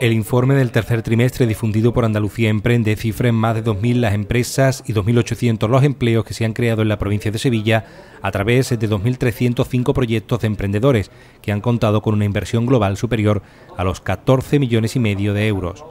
El informe del tercer trimestre difundido por Andalucía Emprende cifra en más de 2.000 las empresas y 2.800 los empleos que se han creado en la provincia de Sevilla a través de 2.305 proyectos de emprendedores que han contado con una inversión global superior a los 14 millones y medio de euros.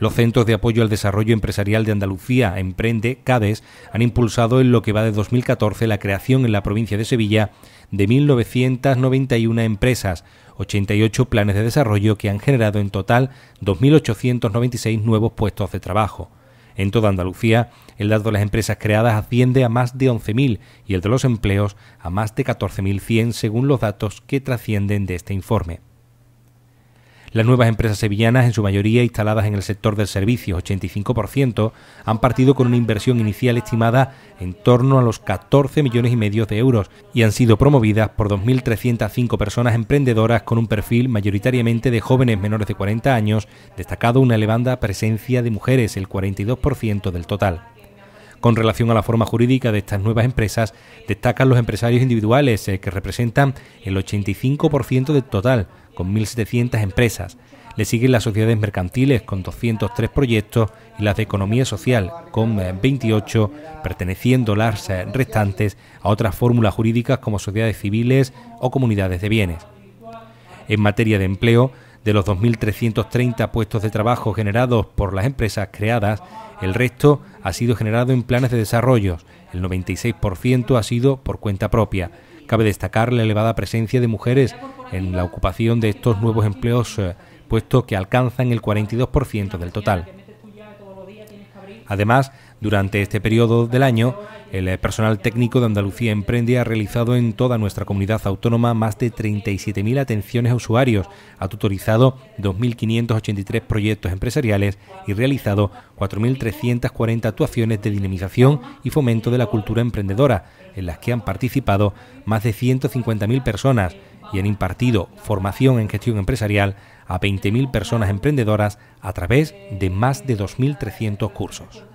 Los Centros de Apoyo al Desarrollo Empresarial de Andalucía, Emprende, CADES, han impulsado en lo que va de 2014 la creación en la provincia de Sevilla de 1.991 empresas, 88 planes de desarrollo que han generado en total 2.896 nuevos puestos de trabajo. En toda Andalucía, el dato de las empresas creadas asciende a más de 11.000 y el de los empleos a más de 14.100 según los datos que trascienden de este informe. Las nuevas empresas sevillanas, en su mayoría instaladas en el sector del servicio, 85%, han partido con una inversión inicial estimada en torno a los 14 millones y medio de euros y han sido promovidas por 2.305 personas emprendedoras con un perfil mayoritariamente de jóvenes menores de 40 años, destacado una elevada presencia de mujeres, el 42% del total. Con relación a la forma jurídica de estas nuevas empresas, destacan los empresarios individuales, eh, que representan el 85% del total, con 1.700 empresas. Le siguen las sociedades mercantiles, con 203 proyectos, y las de economía social, con 28, eh, perteneciendo las eh, restantes a otras fórmulas jurídicas como sociedades civiles o comunidades de bienes. En materia de empleo, de los 2.330 puestos de trabajo generados por las empresas creadas, el resto ha sido generado en planes de desarrollo, el 96% ha sido por cuenta propia. Cabe destacar la elevada presencia de mujeres en la ocupación de estos nuevos empleos, eh, puesto que alcanzan el 42% del total. Además, durante este periodo del año, el eh, personal técnico de Andalucía Emprende ha realizado en toda nuestra comunidad autónoma más de 37.000 atenciones a usuarios, ha tutorizado 2.583 proyectos empresariales y realizado 4.340 actuaciones de dinamización y fomento de la cultura emprendedora, en las que han participado más de 150.000 personas y han impartido formación en gestión empresarial a 20.000 personas emprendedoras a través de más de 2.300 cursos.